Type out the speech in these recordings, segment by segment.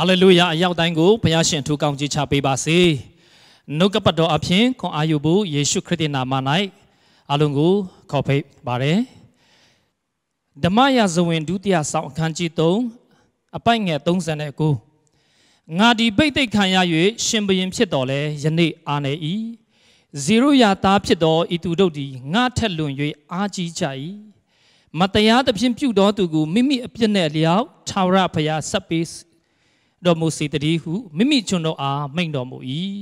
ဟာလေလုယာအရောက်တိုင်းကိုဘုရားရှင်ထူကောင်းကြီးချပေးပါစေနှုတ်ကပတ်တော်အဖြစ်ခွန်အာယူဖို့ယေရှုခရစ်ရဲ့နာမ၌အလုံးကိုခေါ်ဖိတ်ပါတယ်ဓမ္မရာဇဝင်ဒုတိယဆောင်အခန်းကြီး3အပိုက်ငယ်39ငါဒီပိတ်သိက်ခံရ၍ရှင်ဘရင်ဖြစ်တော်လဲယနေ့အာနေဤဇီရိုယာသားဖြစ်သောဤသူတို့သည်ငါထက်လွန်၍အားကြီးကြ၏မတရားသဖြင့်ပြုတော်သူကိုမိမိအပြစ်နှင့်လျောက်ထာဝရဘုရားဆက်ပေးတော်မူစေတည်းဟုမိမိကျွန်တော်အားမိန့်တော်မူ၏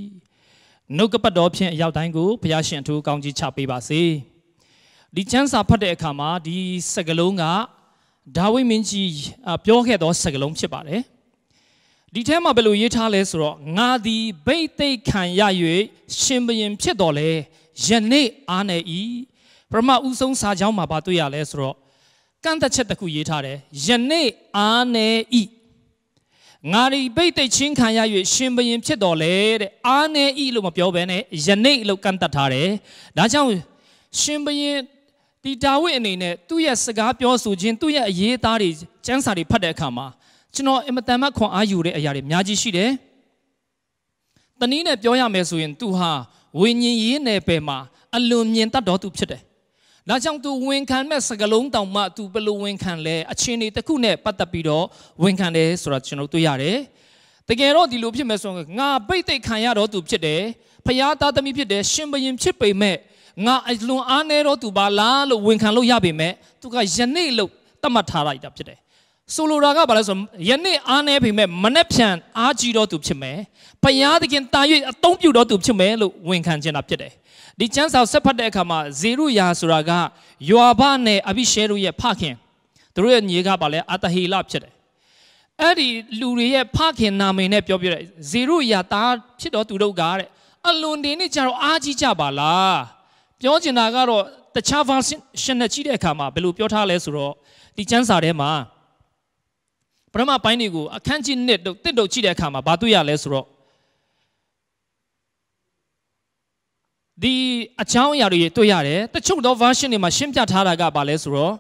နှုတ်ကပတ်တော်ဖြင့်အရောက်တိုင်းကိုဘုရားရှင်အထူးကောင်းကြီးချပေးပါစေဒီချမ်းစာဖတ်တဲ့အခါမှာဒီစကလုံးကဒါဝိမင်းကြီးပြောခဲ့သောစကလုံးဖြစ်ပါတယ်ဒီထဲမှာဘယ်လိုရေးထားလဲဆိုတော့ငါသည်ဘိတ်သိက်ခံရ၍ရှင်ဘရင်ဖြစ်တော်လဲယနေ့အားနေဤပရမဥဆုံးစာကြောင်းမှာပါတွေ့ရလဲဆိုတော့ကန့်သက်ချက်တစ်ခုရေးထားတယ်ယနေ့အားနေဤငါဒီပိတ်သိချင်းခံရ၍ရှင်ဘရင်ဖြစ်တော်လဲတဲ့အာနေဤလို့မပြောဘဲနဲ့ယနေ့လို့ကန့်တတ်ထားတယ်။ဒါကြောင့်ရှင်ဘရင်ဒီဒါဝိအနေနဲ့သူ့ရဲ့စကားပြောဆိုခြင်းသူ့ရဲ့အရေးအသားတွေစံစာတွေဖတ်တဲ့အခါမှာကျွန်တော်အင်မတန်မှခွန်အားယူတဲ့အရာတွေအများကြီးရှိတယ်။တနည်းနဲ့ပြောရမယ်ဆိုရင် သူဟာဝိညာဉ်ရေးနယ်ပယ်မှာအလွန်မြင်တတ်တော်သူဖြစ်တယ်ဒါကြောင့်သူဝန်ခံမဲ့စကလုံးတောင်မှသူဘလို့ဝန်ခံလဲအချင်းတွေတစ်ခုနဲ့ပတ်သက်ပြီးတော့ဝန်ခံတယ်ဆိုတာကျွန်တော်တို့တွေ့ရတယ်တကယ်တော့ဒီလိုဖြစ်မဲ့ဆိုရင်ငါပိတ်သိက်ခံရတော့သူဖြစ်တယ်ဖျားသားသမီးဖြစ်တယ်ရှင်ဘရင်ဖြစ်ပေမဲ့ငါအလွန်အားနည်းတော့သူပါလားလို့ဝန်ခံလို့ရပေမဲ့သူကယနေ့လို့သတ်မှတ်ထားလိုက်တာဖြစ်တယ်ဆိုလိုတာကဘာလဲဆိုယနေ့အားနည်းပေမဲ့မနေ့ဖြန်အားကြီးတော့သူဖြစ်မယ်ဖျားသခင်တာ၍အသုံးပြုတော့သူဖြစ်မယ်လို့ဝန်ခံခြင်းတာဖြစ်တယ်ဒီကျမ်းစာဆက်ဖတ်တဲ့အခါမှာဇေရုယာဆိုတာကယွာဘနဲ့အဘိရှဲတို့ရဲ့ဖခင်တို့ရဲ့ညီကပါလဲအတဟီလဖြစ်တယ်အဲ့ဒီလူတွေရဲ့ဖခင်နာမည်နဲ့ပြောပြတယ်ဇေရုယာသားဖြစ်တော်သူတို့ကတဲ့အလွန်တင်နဲ့ကြတော့အားကြီးကြပါလားပြောချင်တာကတော့တခြား version ရှင်နဲ့ကြည့်တဲ့အခါမှာဘယ်လိုပြောထားလဲဆိုတော့ဒီကျမ်းစာထဲမှာပထမပိုင်းတွေကိုအခန်းကြီး1တို့တစ်တို့ကြည့်တဲ့အခါမှာဘာတွေ့ရလဲဆိုတော့ဒီအကြောင်းအရာတွေတွေ့ရတယ်တချို့သော version တွေမှာရှင်းပြထားတာကဘာလဲဆိုတော့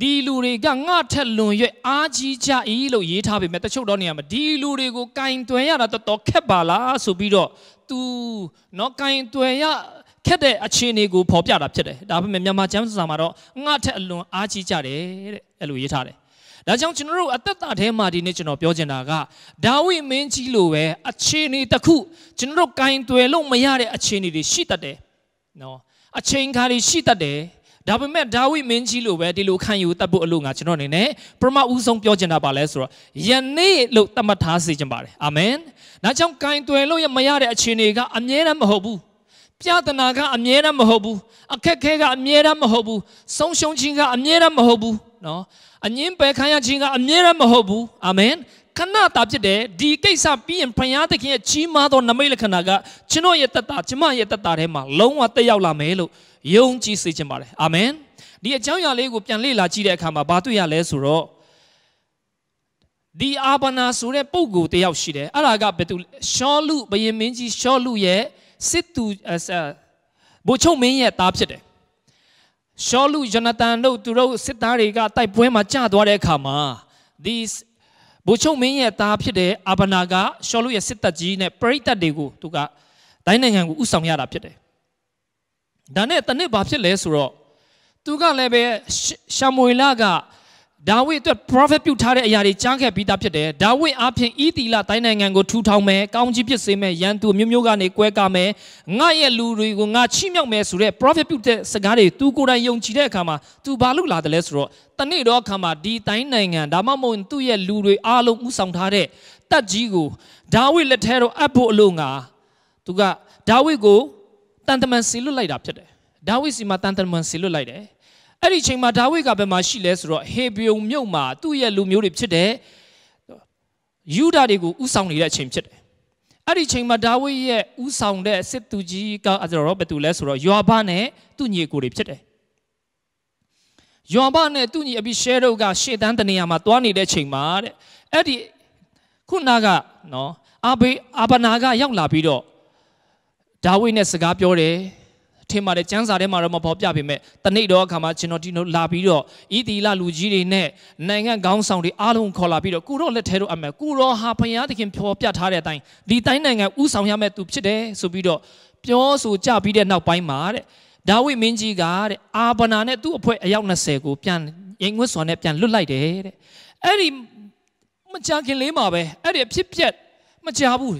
ဒီလူတွေကငှထက်လွန်ရွက်အားကြီးကြ၏လို့ရေးထားပေမဲ့တချို့တော့နေရာမှာဒီလူတွေကိုကင်တွယ်ရတာတော်တော်ခက်ပါလားဆိုပြီးတော့ तू เนาะကင်တွယ်ရခက်တဲ့အခြေအနေကိုဖော်ပြတာဖြစ်တယ်ဒါပေမဲ့မြန်မာကျမ်းစာမှာတော့ငှထက်အလွန်အားကြီးကြတယ်တဲ့အဲ့လိုရေးထားတယ်ဒါကြောင့်ကျွန်တော်တို့အသက်တာထဲမှာဒီနေ့ကျွန်တော်ပြောချင်တာကဒါဝိမင်းကြီးလိုပဲအခြေအနေတစ်ခုကျွန်တော်တို့ကင်တွယ်လို့မရတဲ့အခြေအနေတွေရှိတတ်တယ်နော်အချိန်ခါတွေရှိတတ်တယ်ဒါပေမဲ့ဒါဝိမင်းကြီးလိုပဲဒီလိုခံယူတတ်ဖို့အလို့ငါကျွန်တော်အနေနဲ့ပရမအူဆုံးပြောချင်တာပါလဲဆိုတော့ယနေ့လို့သတ်မှတ်ထားစေချင်ပါတယ်အာမင်။ဒါကြောင့်ကင်တွယ်လို့ရမရတဲ့အခြေအနေကအမြဲတမ်းမဟုတ်ဘူး။ပြဒနာကအမြဲတမ်းမဟုတ်ဘူးအခက်ခဲကအမြဲတမ်းမဟုတ်ဘူးဆုံးရှုံးခြင်းကအမြဲတမ်းမဟုတ်ဘူးနော်အငင်းပယ်ခံရခြင်းကအမြဲတမ်းမဟုတ်ဘူးအာမင်ခဏတာဖြစ်တယ်ဒီကိစ္စပြီးရင်ဘုရားသခင်ရဲ့ကြီးမားသောနမိတ်လက္ခဏာကကျွန်တော်ရဲ့တတကျွန်မရဲ့တတထဲမှာလုံးဝတက်ရောက်လာမယ်လို့ယုံကြည်စေချင်ပါတယ်အာမင်ဒီအကြောင်းအရာလေးကိုပြန်လေ့လာကြည့်တဲ့အခါမှာဘာတွေ့ရလဲဆိုတော့ဒီအာဘနာဆိုတဲ့ပုံကိုတယောက်ရှိတယ်အဲ့ဒါကဘယ်သူရှောလူဘယင်မင်းကြီးရှောလူရဲ့စစ်သူဘိုလ်ချုပ်မင်းရဲ့သားဖြစ်တယ်ရှောလူယနသန်တို့သူတို့စစ်သားတွေကတိုက်ပွဲမှာကြာသွားတဲ့အခါမှာဒီဘိုလ်ချုပ်မင်းရဲ့သားဖြစ်တဲ့အာဗနာကရှောလူရဲ့စစ်တပ်ကြီးနဲ့ပရိသတ်တွေကို သူကတိုင်းနိုင်ငံကိုဥဆောင်ရတာဖြစ်တယ်။ဒါနဲ့တနစ်ဘာဖြစ်လဲဆိုတော့သူကလည်းပဲရှာမွေလာကဒါဝိဒ်အတွက် prophet ပြုထားတဲ့အရာတွေကြားခဲ့ပြီးသားဖြစ်တယ်။ဒါဝိဒ်အားဖြင့်ဤတီလာတိုင်းနိုင်ငံကိုထူထောင်မယ်၊ကောင်းကြီးဖြစ်စေမယ်၊ရန်သူမျိုးမျိုးကနေကွဲကမယ်၊ငါရဲ့လူတွေကိုငါချီးမြှောက်မယ်ဆိုတဲ့ prophet ပြုတဲ့စကားတွေသူကိုယ်တိုင်ယုံကြည်တဲ့အခါမှာသူဘာလို့လာတယ်လဲဆိုတော့တနေ့တော့အခါမှာဒီတိုင်းနိုင်ငံဒါမှမဟုတ်သူ့ရဲ့လူတွေအားလုံးဥဆောင်ထားတဲ့တပ်ကြီးကိုဒါဝိဒ်လက်ထဲတော့အပ်ဖို့အလို့ငါသူကဒါဝိဒ်ကိုတန်တမန်စီလွတ်လိုက်တာဖြစ်တယ်။ဒါဝိဒ်စီမှာတန်တမန်စီလွတ်လိုက်တယ်။အဲ့ဒီအချိန်မှာဒါဝိဒ်ကဘယ်မှာရှိလဲဆိုတော့ဟေဗြုန်မြို့မှာသူ့ရဲ့လူမျိုးတွေဖြစ်တဲ့ယူဒာတွေကိုဥဆောင်နေတဲ့အချိန်ဖြစ်တယ်အဲ့ဒီအချိန်မှာဒါဝိဒ်ရဲ့ဥဆောင်တဲ့စစ်သူကြီးကအဲ့တော့ဘယ်သူလဲဆိုတော့ယွာဘနဲ့သူ့ညီကိုတွေဖြစ်တယ်ယွာဘနဲ့သူ့ညီအဘိရှဲတို့ကရှေ့တန်းတနေရာမှာတွားနေတဲ့အချိန်မှာတဲ့အဲ့ဒီခုနကနော်အာဘေအာဘနာကရောက်လာပြီးတော့ဒါဝိဒ်နဲ့စကားပြောတယ်ထင်ပါတယ်ကျမ်းစာထဲမှာတော့မပေါ်ပြပေမဲ့တနေ့တော့အခါမှာကျွန်တော်ဒီလိုလာပြီးတော့ဤတီလာလူကြီးတွေနဲ့နိုင်ငံကောင်းဆောင်တွေအားလုံးခေါ်လာပြီးတော့ကုရောလက်ထဲတို့အမယ်ကုရောဟာဘုရားသခင်ပြောပြထားတဲ့အတိုင်းဒီတိုင်းနိုင်ငံဥဆောင်ရမယ့်သူဖြစ်တယ်ဆိုပြီးတော့ပြောဆိုကြပြီးတဲ့နောက်ပိုင်းမှာတဲ့ဒါဝိမင်းကြီးကတဲ့အာဗနာနဲ့သူ့အဖွဲ့အယောက်20ကိုပြန်ရင်ငွတ်စွာနဲ့ပြန်လွတ်လိုက်တယ်တဲ့အဲ့ဒီမကြခင်လေးမှာပဲအဲ့ဒီအဖြစ်ပြက်မကြဘူး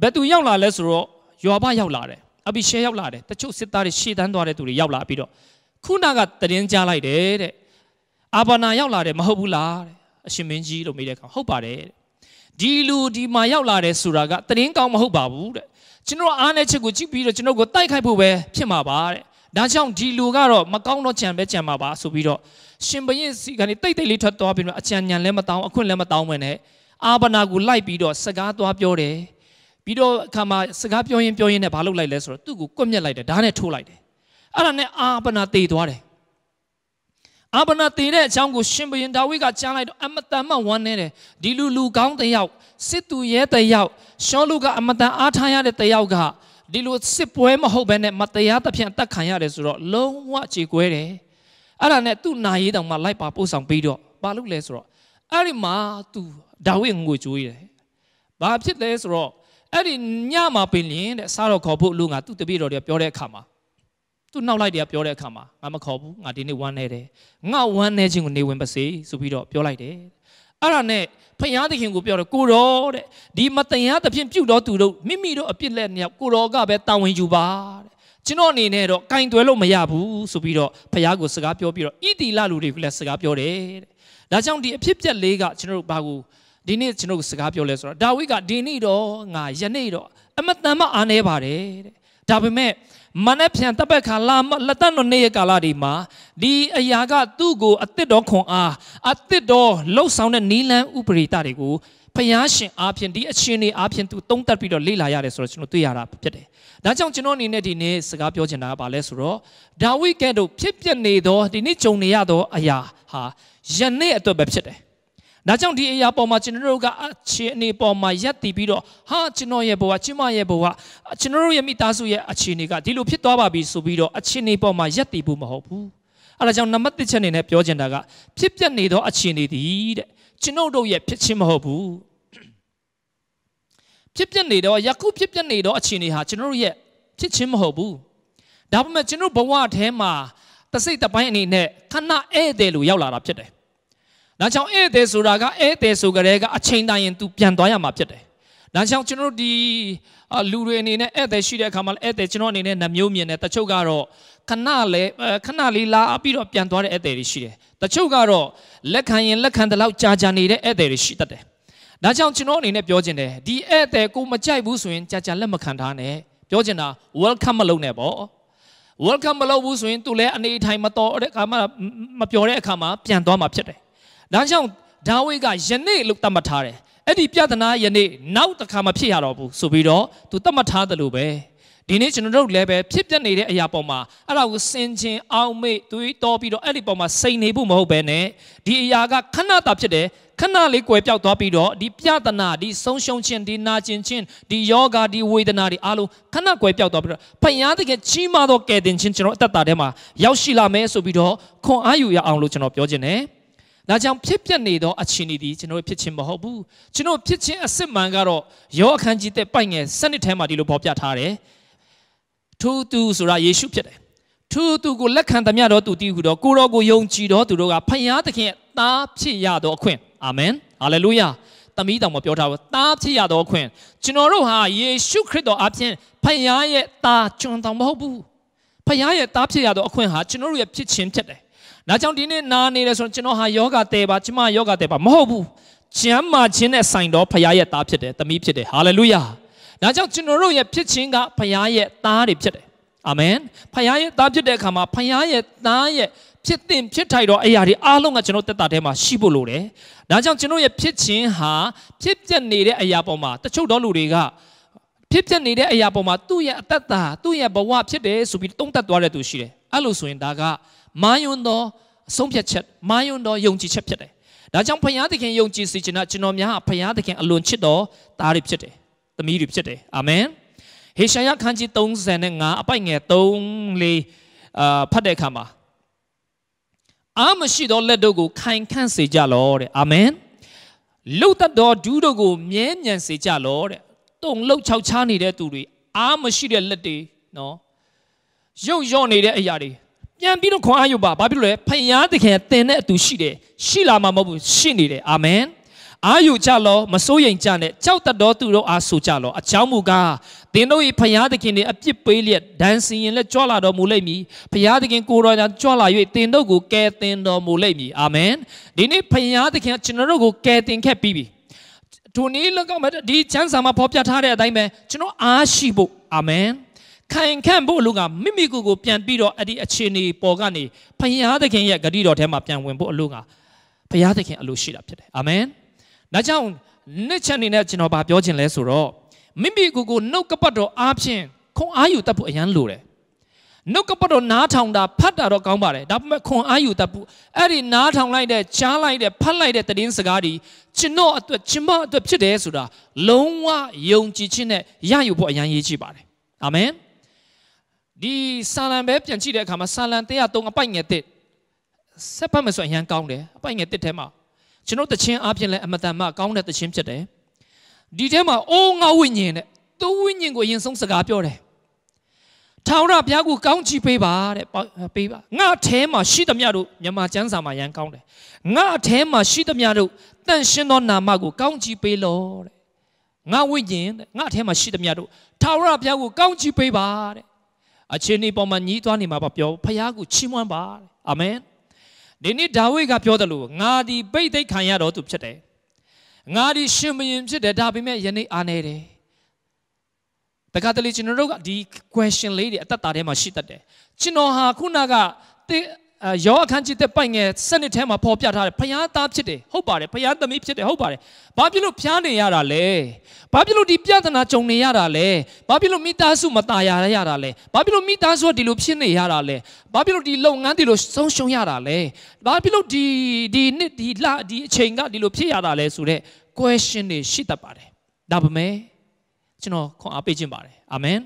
ဘယ်သူရောက်လာလဲဆိုတော့ယောဘရောက်လာတယ်အဘိရှေရောက်လာတယ်တချို့စစ်သားတွေရှေ့တန်းသွားတဲ့သူတွေရောက်လာပြီးတော့ခုနကတရင်ကြားလိုက်တယ်တဲ့အာဘာနာရောက်လာတယ်မဟုတ်ဘူးလားတဲ့အရှင်မင်းကြီးလို့မေးတဲ့အခါဟုတ်ပါတယ်တဲ့ဒီလူဒီမှာရောက်လာတယ်ဆိုတာကတရင်ကောင်းမဟုတ်ပါဘူးတဲ့ကျွန်တော်အားနဲ့ချက်ကိုကြည့်ပြီးတော့ကျွန်တော်ကိုတိုက်ခိုက်ဖို့ပဲဖြစ်မှာပါတဲ့ဒါကြောင့်ဒီလူကတော့မကောင်းတော့ကြံပဲကြံမှာပါဆိုပြီးတော့ရှင်ဘရင်စီကနေတိတ်တိတ်လေးထွက်သွားပြီးတော့အချံညံလည်းမတောင်းအခွင့်လည်းမတောင်းမနဲ့အာဘနာကိုလိုက်ပြီးတော့စကားသွားပြောတယ်ပြီးတော့အခါမှာစကားပြောရင်းပြောရင်းနဲ့ဘာလုပ်လိုက်လဲဆိုတော့သူ့ကိုကွပ်မျက်လိုက်တယ်ဓာတ်နဲ့ထိုးလိုက်တယ်အဲ့ဒါနဲ့အာပနာတေသွားတယ်အာပနာတေတဲ့အကြောင်းကိုရှင်ဘုရင်ဒါဝိကကြားလိုက်တော့အမတန်မှဝမ်းနည်းတယ်ဒီလူလူကောင်းတယောက်စစ်သူရဲတယောက်ရှောလူကအမတန်အားထားရတဲ့တယောက်ကဒီလိုစစ်ပွဲမဟုတ်ဘဲနဲ့မတရားသဖြင့်အသက်ခံရတယ်ဆိုတော့လုံးဝကြေကွဲတယ်အဲ့ဒါနဲ့သူ့နာရီတောင်မှလိုက်ပါပို့ဆောင်ပြီးတော့ဘာလုပ်လဲဆိုတော့အဲ့ဒီမှာသူဒါဝိငိုကြွေးတယ်ဘာဖြစ်လဲဆိုတော့အဲ့ဒီညမှာပင်လင်တဲ့စားတော့ခေါ်ဖို့လူငါသူ့တပည့်တော်တွေပြောတဲ့အခါမှာသူ့နောက်လိုက်တွေကပြောတဲ့အခါမှာငါမခေါ်ဘူးငါဒီနေ့ဝမ်းနေတယ်ငါဝမ်းနေခြင်းကိုနေဝင်ပါစေဆိုပြီးတော့ပြောလိုက်တယ်အဲ့ဒါနဲ့ဖယားသခင်ကိုပြောတော့ကိုတော်တဲ့ဒီမတရားသဖြင့်ပြုတ်တော်သူတို့မိမိတို့အပြစ်လက်မြောက်ကိုတော်ကပဲတာဝန်ယူပါတဲ့ကျွန်တော်အနေနဲ့တော့ကင်တွယ်လို့မရဘူးဆိုပြီးတော့ဖယားကိုစကားပြောပြီးတော့ဣတိလလူတွေကိုလည်းစကားပြောတယ်တဲ့ဒါကြောင့်ဒီအဖြစ်ပြက်လေးကကျွန်တော်တို့ဘာကိုဒီနေ့ကျွန်တော်စကားပြောလဲဆိုတော့ဒါဝိကဒီနေ့တော့ငါယနေ့တော့အမတန်မှအားနေပါတယ်တဲ့ဒါပေမဲ့မနဲ့ပြန်တပ်ပတ်ခါလာလက်တန်တော့နေရကာလာဒီမှာဒီအရာကသူ့ကိုအစ်စ်တော်ခွန်အားအစ်စ်တော်လှုပ်ဆောင်တဲ့နီလန်ဥပရိတတွေကိုဖျားရှင်အားဖြင့်ဒီအချင်းတွေအားဖြင့်သူသုံးတက်ပြီးတော့လေ့လာရတယ်ဆိုတော့ကျွန်တော်တွေ့ရတာဖြစ်တယ်။ဒါကြောင့်ကျွန်တော်အနေနဲ့ဒီနေ့စကားပြောချင်တာကဘာလဲဆိုတော့ဒါဝိကဲ့သို့ဖြစ်ပျက်နေသောဒီနေ့ကြုံနေရသောအရာဟာယနေ့အတွက်ပဲဖြစ်တယ်ဒါကြောင့်ဒီအရာပေါ်မှာကျွန်တော်တို့ကအခြေအနေပေါ်မှာယက်တည်ပြီးတော့ဟာကျွန်တော်ရဲ့ဘဝကျွန်မရဲ့ဘဝကျွန်တော်တို့ရဲ့မိသားစုရဲ့အခြေအနေကဒီလိုဖြစ်သွားပါပြီဆိုပြီးတော့အခြေအနေပေါ်မှာယက်တည်ဖို့မဟုတ်ဘူးအဲဒါကြောင့်နံပါတ်၁ချက်အနေနဲ့ပြောချင်တာကဖြစ်ပျက်နေသောအခြေအနေတည်တဲ့ကျွန်တော်တို့ရဲ့ဖြစ်ချင်းမဟုတ်ဘူးဖြစ်ပျက်နေတော့ယခုဖြစ်ပျက်နေတော့အခြေအနေဟာကျွန်တော်တို့ရဲ့ဖြစ်ချင်းမဟုတ်ဘူးဒါပေမဲ့ကျွန်တော်ဘဝအแทမှာတစိတ်တပိုင်းအနေနဲ့ခဏဧည့်သည်လို့ရောက်လာတာဖြစ်တယ်။ဒါကြောင့်ဧည့်သည်ဆိုတာကဧည့်သည်ဆိုကြတဲ့ကအချိန်တိုင်းရင်သူပြန်သွားရမှာဖြစ်တယ်။ဒါကြောင့်ကျွန်တော်တို့ဒီလူတွေအနေနဲ့ဧည့်သည်ရှိတဲ့အခါမှာဧည့်သည်ကျွန်တော်အနေနဲ့နှမျိုးမြင်တယ်တချို့ကတော့ခဏလေခဏလေးလာပြီးတော့ပြန်သွားတဲ့ဧည့်သည်တွေရှိတယ်။တချို့ကတော့လက်ခံရင်လက်ခံတဲ့လောက်ကြာကြာနေတဲ့ဧည့်သည်တွေရှိတတ်တယ်။ဒါကြောင့်ကျွန်တော်အနေနဲ့ပြောချင်တယ်ဒီဧည့်သည်ကိုမကြိုက်ဘူးဆိုရင်ကြာကြာလက်မခံထားနဲ့ပြောချင်တာ welcome မလုပ်နဲ့ပေါ့ welcome မလုပ်ဘူးဆိုရင်သူလည်းအနေထိုင်မတော်တဲ့အခါမှာမပြောတဲ့အခါမှာပြန်သွားမှာဖြစ်တယ်။ဒါကြောင့်ဒါဝိဒ်ကယနေ့လို့သတ်မှတ်ထားတယ်။အဲ့ဒီပြဿနာယနေ့နောက်တစ်ခါမဖြစ်ရတော့ဘူးဆိုပြီးတော့သူသတ်မှတ်ထားတယ်လို့ပဲ။ဒီနေ့ကျွန်တော်တို့လည်းပဲဖြစ်ပျက်နေတဲ့အရာပေါ်မှာအဲ့ဒါကိုစင်ချင်းအောင်မေ့သွေးတော်ပြီးတော့အဲ့ဒီပေါ်မှာစိန်နေဖို့မဟုတ်ဘဲနဲ့ဒီအရာကခဏတာဖြစ်တယ်ခဏလေးကွယ်ပြောက်သွားပြီးတော့ဒီပြဒနာဒီဆုံးရှုံးခြင်းဒီနာကျင်ခြင်းဒီယောဂဒီဝေဒနာတွေအားလုံးခဏကွယ်ပြောက်သွားပြီးတော့ဖယားတကယ်ကြီးမားသောကယ်တင်ခြင်းကျွန်တော်အသက်တာထဲမှာရောက်ရှိလာမယ်ဆိုပြီးတော့ခွန်အားယူရအောင်လို့ကျွန်တော်ပြောခြင်းနဲ့ဒါကြောင့်ဖြစ်ပျက်နေသောအခြေအနေဒီကျွန်တော်ဖြစ်ခြင်းမဟုတ်ဘူးကျွန်တော်ဖြစ်ခြင်းအစစ်မှန်ကတော့ယောအခန်းကြီးတဲ့ပိုက်ငယ်စနစ်ထဲမှာဒီလိုပေါ်ပြထားတယ်သူသူဆိုတာယေရှုဖြစ်တယ်သူသူကိုလက်ခံသမျှတော့သူတည်ဟုတော့ကိုတော်ကိုယုံကြည်တော့သူတို့ကဖခင်သခင်သားဖြစ်ရတော့အခွင့်အာမင်ဟာလေလုယာသမီးတောင်မပြောထားဘူးသားဖြစ်ရတော့အခွင့်ကျွန်တော်တို့ဟာယေရှုခရစ်တော်အပြင်ဖခင်ရဲ့သားကျွန်တော်မဟုတ်ဘူးဖခင်ရဲ့သားဖြစ်ရတော့အခွင့်ဟာကျွန်တော်တို့ရဲ့ဖြစ်ခြင်းဖြစ်တယ်။ဒါကြောင့်ဒီနေ့နာနေတယ်ဆိုရင်ကျွန်တော်ဟာယောဂတဲပါကျမယောဂတဲပါမဟုတ်ဘူး။ကျမ်းမာခြင်းနဲ့ဆိုင်တော်ဖရားရဲ့သားဖြစ်တယ်၊သမီးဖြစ်တယ်။ဟာလေလုယာ။ဒါကြောင့်ကျွန်တော်တို့ရဲ့ဖြစ်ခြင်းကဖရားရဲ့သားတွေဖြစ်တယ်။အာမင်။ဖရားရဲ့သားဖြစ်တဲ့အခါမှာဖရားရဲ့သားရဲ့ဖြစ်တင်ဖြစ်ထိုက်တော့အရာတွေအားလုံးကကျွန်တော်တက်တာထဲမှာရှိဖို့လိုတယ်။ဒါကြောင့်ကျွန်တော်ရဲ့ဖြစ်ခြင်းဟာဖြစ်ပြနေတဲ့အရာပေါ်မှာတချို့တော့လူတွေကဖြစ်ပြနေတဲ့အရာပေါ်မှာသူ့ရဲ့အတ္တသူ့ရဲ့ဘဝဖြစ်တယ်ဆိုပြီးတုံးတက်သွားတဲ့သူရှိတယ်။အဲ့လိုဆိုရင်ဒါကမာယွန်းသောအဆုံးဖြတ်ချက်မာယွန်းသောယုံကြည်ချက်ဖြစ်တယ်။ဒါကြောင့်ဖယားသခင်ယုံကြည်စေချင်တာကျွန်တော်များဟာဖယားသခင်အလွန်ချစ်တော်သားတွေဖြစ်တယ်။သမီးတွေဖြစ်တယ်။အာမင်။ဟေရှာယခန်းကြီး35အပိုက်ငယ်3လေးအာဖတ်တဲ့အခါမှာအာမရှိသောလက်တို့ကိုခိုင်ခန့်စေကြလောတဲ့။အာမင်။လှုပ်သက်သောဒူးတို့ကိုမြဲမြံစေကြလောတဲ့။တုံလှုပ်ခြောက်ချားနေတဲ့သူတွေအာမရှိတဲ့လက်တွေနော်ရုပ်ရော့နေတဲ့အရာတွေပြန်ပြီးတော့ခွန်အားယူပါဘာဖြစ်လို့လဲဖယားသခင်တင်တဲ့အတူရှိတယ်ရှိလာမှာမဟုတ်ဘူးရှိနေတယ်အာမင်အာယုကြလောမစိုးရိမ်ကြနဲ့ကြောက်တတ်တော်သူတို့အားဆိုကြလောအချောင်းမူကားသင်တို့၏ဖျားသခင်နှင့်အပြစ်ပေးလျက်ဒန်စီရင်လက်ကြွလာတော်မူလိမ့်မည်ဖျားသခင်ကိုတော်ကြောင့်ကြွလာ၍သင်တို့ကိုကယ်တင်တော်မူလိမ့်မည်အာမင်ဒီနေ့ဖျားသခင်ကျွန်တော်တို့ကိုကယ်တင်ခဲ့ပြီးပြီထိုနေ့လောက်ကမှဒီချမ်းစာမှာဖော်ပြထားတဲ့အတိုင်းပဲကျွန်တော်အားရှိဖို့အာမင်ခိုင်ခန့်ဖို့လူကမိမိကိုယ်ကိုပြန်ပြီးတော့အဲ့ဒီအခြေအနေပေါ်ကနေဖယားသခင်ရဲ့ဂတိတော်ထဲမှာပြန်ဝင်ဖို့အလို့ကဖယားသခင်အလိုရှိတာဖြစ်တယ်အာမင်။ဒါကြောင့်နှစ်ချက်အနေနဲ့ကျွန်တော်ဗာပြောခြင်းလဲဆိုတော့မိမိကိုယ်ကိုနှုတ်ကပတ်တော်အားဖြင့်ခွန်အားယူတတ်ဖို့အရန်လိုတယ်။နှုတ်ကပတ်တော်နားထောင်တာဖတ်တာတော့ကောင်းပါတယ်။ဒါပေမဲ့ခွန်အားယူတတ်ဖို့အဲ့ဒီနားထောင်လိုက်တဲ့ကြားလိုက်တဲ့ဖတ်လိုက်တဲ့သတင်းစကားတွေကျွန်တော်အတွက်ကျွန်မအတွက်ဖြစ်တယ်ဆိုတာလုံးဝယုံကြည်ခြင်းနဲ့ရယူဖို့အရန်ရေးကြည့်ပါတယ်။အာမင်။ဒီဆာလံပဲပြန်ကြည့်တဲ့အခါမှာဆာလံ103အပိုက်ငယ်1ဆက်ဖတ်မယ်ဆိုရင်အရန်ကောင်းတယ်အပိုက်ငယ်1ထဲမှာကျွန်တော်တခြင်းအပြင်လဲအမတန်မှကောင်းတဲ့တခြင်းဖြစ်တယ်ဒီထဲမှာအိုးငါဝိညာဉ်တဲ့သူဝိညာဉ်ကိုအရင်ဆုံးစကားပြောတယ်ထာဝရဘုရားကိုကောင်းချီးပေးပါတဲ့ပေးပါငါအแทမှာရှိသမျှတို့မြမကျမ်းစာမှာရန်ကောင်းတယ်ငါအแทမှာရှိသမျှတို့တန်ရှင်းသောနာမကိုကောင်းချီးပေးလောတဲ့ငါဝိညာဉ်တဲ့ငါအแทမှာရှိသမျှတို့ထာဝရဘုရားကိုကောင်းချီးပေးပါတဲ့အခြေအနေပေါ်မှာညီးသွားနေမှာပါပြောဖခင်ကိုချီးမွမ်းပါအာမင်ဒီနေ့ဒါဝိဒ်ကပြောတယ်လို့ငါဒီပိတ်သိက်ခံရတော့သူဖြစ်တယ်ငါဒီရှင်မရင်ဖြစ်တယ်ဒါပေမဲ့ယနေ့အာနေတယ်တခါတလေကျွန်တော်တို့ကဒီ question လေးတွေအသက်တာထဲမှာရှိတတ်တယ်ကျွန်တော်ဟာခုနကယောအခန်းကြီးတဲ့ပိုင်ငယ်စနစ်ထဲမှာပေါ်ပြထားတယ်ဖျားသားဖြစ်တယ်ဟုတ်ပါတယ်ဖျားသမီးဖြစ်တယ်ဟုတ်ပါတယ်ဘာဖြစ်လို့ဖျားနေရတာလဲဘာဖြစ်လို့ဒီပြဿနာကြုံနေရတာလဲဘာဖြစ်လို့မိသားစုမตายရရတာလဲဘာဖြစ်လို့မိသားစုကဒီလိုဖြစ်နေရတာလဲဘာဖြစ်လို့ဒီလုပ်ငန်းဒီလိုဆုံးရှုံးရတာလဲဘာဖြစ်လို့ဒီဒီနှစ်ဒီလဒီအချိန်ကဒီလိုဖြစ်ရတာလဲဆိုတော့ question တွေရှိတတ်ပါတယ်ဒါပေမဲ့ကျွန်တော်ခွန်အားပေးခြင်းပါတယ်အာမင်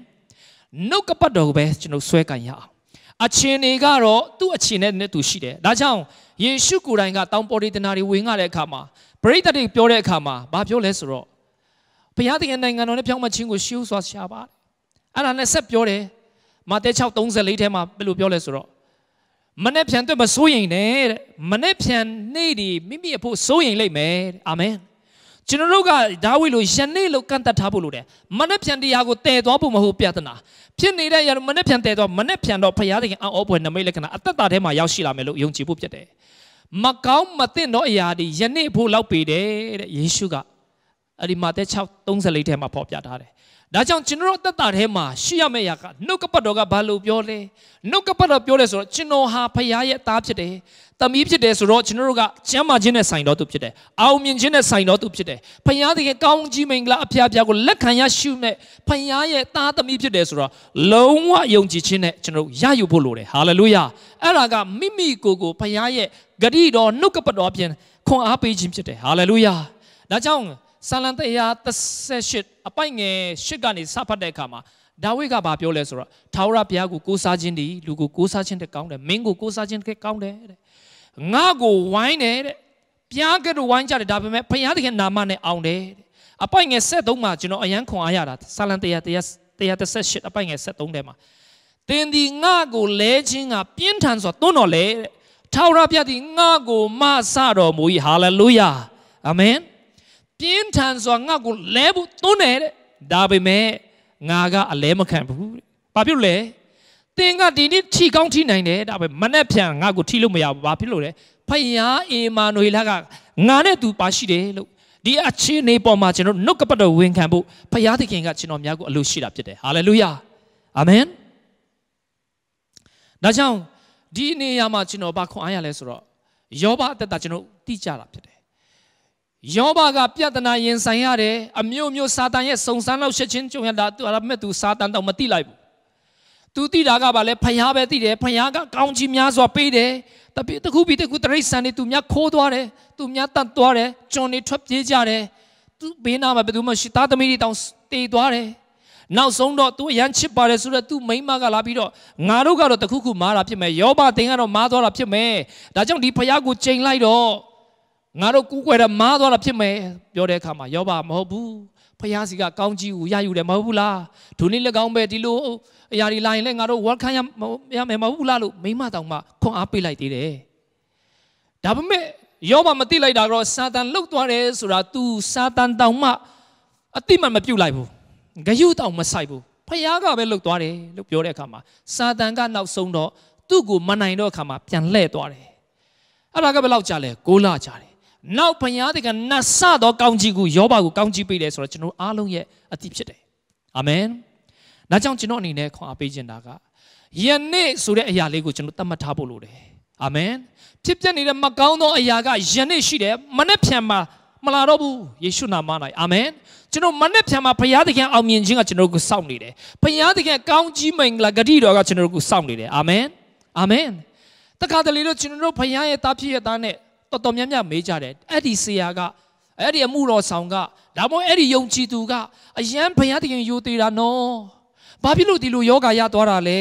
နှုတ်ကပတ်တော်ကိုပဲကျွန်တော်ဆွဲကန်ရအောင်အချင်းတွေကတော့သူ့အချင်းနဲ့နဲ့သူရှိတယ်ဒါကြောင့်ယေရှုကိုယ်တိုင်ကတောင်ပေါ်ဒေသနာတွေဝင်ရတဲ့အခါမှာပရိသတ်တွေပြောတဲ့အခါမှာဘာပြောလဲဆိုတော့ဘုရားသခင်နိုင်ငံတော်နဲ့ဖြောင်းမချင်းကိုရှေးဥစွာရှာပါတယ်အဲ့ဒါနဲ့ဆက်ပြောတယ်မာသဲ6:34ထဲမှာဘယ်လိုပြောလဲဆိုတော့မနဲ့ဖြန်အတွက်မစိုးရင်နဲ့တဲ့မနဲ့ဖြန်နေ့ဒီမိမိအဖို့စိုးရင်လိမ့်မယ်တဲ့အာမင်ကျွန်တော်တို့ကဒါဝိလိုယနေ့လို့ကန့်တတ်ထားဖို့လိုတယ်မနှက်ဖြန်တရားကိုတည်သွားဖို့မဟုတ်ပြဿနာဖြစ်နေတဲ့ရမနှက်ဖြန်တည်သွားမနှက်ဖြန်တော့ဖရာသခင်အံ့ဩဖွယ်နမိတ်လက္ခဏာအသက်တာထဲမှာရောက်ရှိလာမယ်လို့ယုံကြည်ဖို့ဖြစ်တယ်မကောင်းမသင့်သောအရာတွေယနေ့ဖို့လောက်ပေတယ်တဲ့ယေရှုကအဲ့ဒီမာသဲ6:34ထဲမှာဖော်ပြထားတယ်ဒါကြောင့်ကျွန်တော်တို့အသက်တာထဲမှာရှိရမယ့်အရာကနှုတ်ကပတ်တော်ကဘာလို့ပြောလဲနှုတ်ကပတ်တော်ပြောလဲဆိုတော့ကျွန်တော်ဟာဖခင်ရဲ့သားဖြစ်တယ်တမီးဖြစ်တယ်ဆိုတော့ကျွန်တော်တို့ကကျမ်းမာခြင်းနဲ့ဆိုင်တော်သူဖြစ်တယ်အောင်မြင်ခြင်းနဲ့ဆိုင်တော်သူဖြစ်တယ်ဖခင်တကယ်ကောင်းကြီးမင်္ဂလာအဖျားဖျားကိုလက်ခံရရှိမဲ့ဖခင်ရဲ့သားသမီးဖြစ်တယ်ဆိုတော့လုံးဝယုံကြည်ခြင်းနဲ့ကျွန်တော်တို့ရယူဖို့လိုတယ်ဟာလေလုယာအဲ့ဒါကမိမိကိုယ်ကိုဖခင်ရဲ့ဂတိတော်နှုတ်ကပတ်တော်အပြင်ခွန်အားပေးခြင်းဖြစ်တယ်ဟာလေလုယာဒါကြောင့်ဆာလံ138အပိုက်ငယ်8ကနေစဖတ်တဲ့အခါမှာဒါဝိဒ်ကဘာပြောလဲဆိုတော့ထာဝရဘုရားကိုကိုးစားခြင်းတည်းလူကိုကိုးစားခြင်းတဲ့ကောင်းတယ်မင်းကိုကိုးစားခြင်းတဲ့ကောင်းတယ်တဲ့ငါကိုဝိုင်းတယ်တဲ့ပြားကတော့ဝိုင်းကြတယ်ဒါပေမဲ့ဘုရားသခင်နာမနဲ့အောင်တယ်တဲ့အပိုက်ငယ်73မှာကျွန်တော်အယံခွန်အားရတာဆာလံ138အပိုက်ငယ်73ထဲမှာတင်းဒီငါကိုလဲခြင်းကပြင်းထန်စွာတွန်းတော်လေတဲ့ထာဝရဘုရားဒီငါကိုမဆတော်မူ၏ဟာလေလုယာအာမင်ပြင်းထန်စွာငါ့ကိုလဲဖို့သွန်းတယ်တဲ့ဒါပေမဲ့ငါကအလဲမခံဘူးတဲ့ဘာဖြစ်လို့လဲသင်ကဒီနေ့ထီကောင်းထီနိုင်တယ်ဒါပေမဲ့မနဲ့ပြန်ငါ့ကိုထီလို့မရဘူးဘာဖြစ်လို့လဲဖယားအေမာနွေလာကငါနဲ့သူပါရှိတယ်လို့ဒီအခြေအနေပေါ်မှာကျွန်တော်နှုတ်ကပတ်တော်ဝန်ခံဖို့ဖယားသခင်ကကျွန်တော်များကိုအလိုရှိတာဖြစ်တယ်ဟာလေလုယာအာမင်ဒါကြောင့်ဒီနေရာမှာကျွန်တော်ဘာခွန်အားရလဲဆိုတော့ယောဘအသက်တာကျွန်တော်သိကြတာဖြစ်တယ်ယောဘကပြဿနာရင်ဆိုင်ရတယ်အမျိုးမျိုးစာတန်ရဲ့စုံစမ်းလောက်ရှက်ချင်းကြုံရတာသူအရမဲ့သူစာတန်တော့မတိလိုက်ဘူးသူတိတာကဗာလဲဖျားပဲတိတယ်ဖျားကကောင်းချီးများစွာပေးတယ်တပိတခုပြီးတခုတရိษံနေသူများခိုးသွားတယ်သူများတတ်သွားတယ်ကျွန်နေထွက်ပြေးကြတယ်သူဘေးနာမှာဘယ်သူမှရှိသားသမီးတွေတောင်တေသွားတယ်နောက်ဆုံးတော့သူအရန်ချစ်ပါတယ်ဆိုတော့သူမိမကလာပြီးတော့ငါတို့ကတော့တခုခုမားတာဖြစ်မယ်ယောဘတင်ကတော့မားသွားတာဖြစ်မယ်ဒါကြောင့်ဒီဖျားကိုချိန်လိုက်တော့ငါတို့ကူးကွယ်တဲ့မားသွားတာဖြစ်မယ်ပြောတဲ့အခါမှာယောဘမဟုတ်ဘူးဖះစီကကောင်းကြီးကိုရယူတယ်မဟုတ်ဘူးလားဒုနည်းလက်ကောင်းပဲဒီလိုအရာတွေလာရင်လည်းငါတို့ welcome ရရမယ်မဟုတ်ဘူးလားလို့မိမတောင်မှခွန်အားပေးလိုက်သေးတယ်ဒါပေမဲ့ယောဘမသိလိုက်တာကတော့စာတန်လှုပ်သွားတယ်ဆိုတာသူစာတန်တောင်မှအတိမမပြုတ်လိုက်ဘူးဂယုတောင်မဆိုင်ဘူးဖះကပဲလှုပ်သွားတယ်လို့ပြောတဲ့အခါမှာစာတန်ကနောက်ဆုံးတော့သူ့ကိုမနိုင်တော့အခါမှာ ပြန်လှည့်သွားတယ်အဲ့ဒါကဘယ်လောက်ကြာလဲ6လကြာတယ်နောက်ဘုရားသခင်နတ်ဆသောကောင်းကြီးကိုယောဘကိုကောင်းကြီးပေးတယ်ဆိုတော့ကျွန်တော်အားလုံးရဲ့အသည့်ဖြစ်တယ်အာမင်ဒါကြောင့်ကျွန်တော်အနေနဲ့ခွန်အားပေးချင်တာကယနေ့ဆိုတဲ့အရာလေးကိုကျွန်တော်သတ်မှတ်ထားဖို့လိုတယ်အာမင်ဖြစ်ပျက်နေတဲ့မကောင်းသောအရာကယနေ့ရှိတယ်မနေ့ဖြန်မှာမလာတော့ဘူးယေရှုနာမ၌အာမင်ကျွန်တော်မနေ့ဖြန်မှာဘုရားသခင်အောင်မြင်ခြင်းကကျွန်တော်ကိုစောင့်နေတယ်ဘုရားသခင်ကောင်းကြီးမင်္ဂလာဂတိတော်ကကျွန်တော်ကိုစောင့်နေတယ်အာမင်အာမင်တခါတလေတော့ကျွန်တော်တို့ဘုရားရဲ့တားဖြစ်ရတဲ့တော်တော်များများမေးကြတယ်အဲ့ဒီဆရာကအဲ့ဒီအမှုတော်ဆောင်ကဒါမှမဟုတ်အဲ့ဒီယုံကြည်သူကအယံဘုရားတခင်ယူသေးတာနော်ဘာဖြစ်လို့ဒီလိုယောဂရသွားတာလဲ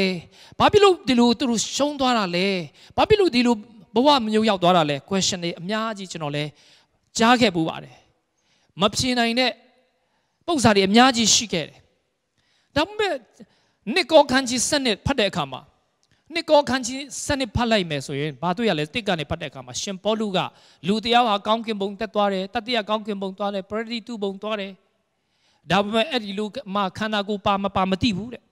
ဘာဖြစ်လို့ဒီလိုသူတို့ရှုံးသွားတာလဲဘာဖြစ်လို့ဒီလိုဘဝမမျိုးရောက်သွားတာလဲ question တွေအများကြီးကျွန်တော်လဲကြားခဲ့ပူပါတယ်မဖြေနိုင်တဲ့ပုံစံတွေအများကြီးရှိခဲ့တယ်ဒါပေမဲ့နှစ်ကောခန်းကြီးစနစ်ဖတ်တဲ့အခါမှာနှစ်ကောခန်းကြီးစနစ်ဖတ်လိုက်မယ်ဆိုရင်ဘာတွေ့ရလဲတစ်ကနေဖတ်တဲ့အခါမှာရှင်ပေါလုကလူတယောက်ဟာကောင်းကင်ဘုံတက်သွားတယ်တတိယကောင်းကင်ဘုံသွားတယ်ပရတိတုဘုံသွားတယ်ဒါပေမဲ့အဲ့ဒီလူမှခန္ဓာကိုယ်ပါမပါမသိဘူးတဲ့